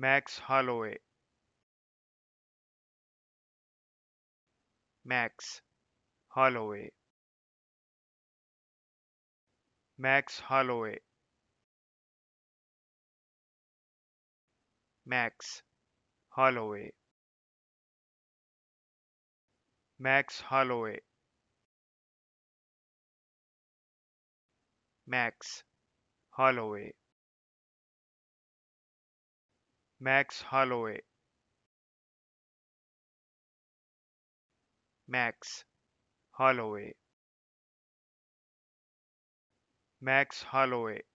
Max Holloway. Max Holloway. Max Holloway. Max Holloway. Max Holloway. Max Holloway. Max Holloway eh. Max Holloway eh. Max Holloway eh.